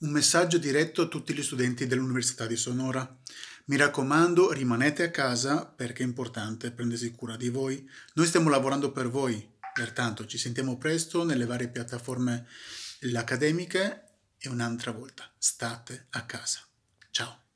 Un messaggio diretto a tutti gli studenti dell'Università di Sonora. Mi raccomando, rimanete a casa perché è importante prendersi cura di voi. Noi stiamo lavorando per voi, pertanto ci sentiamo presto nelle varie piattaforme accademiche e un'altra volta state a casa. Ciao.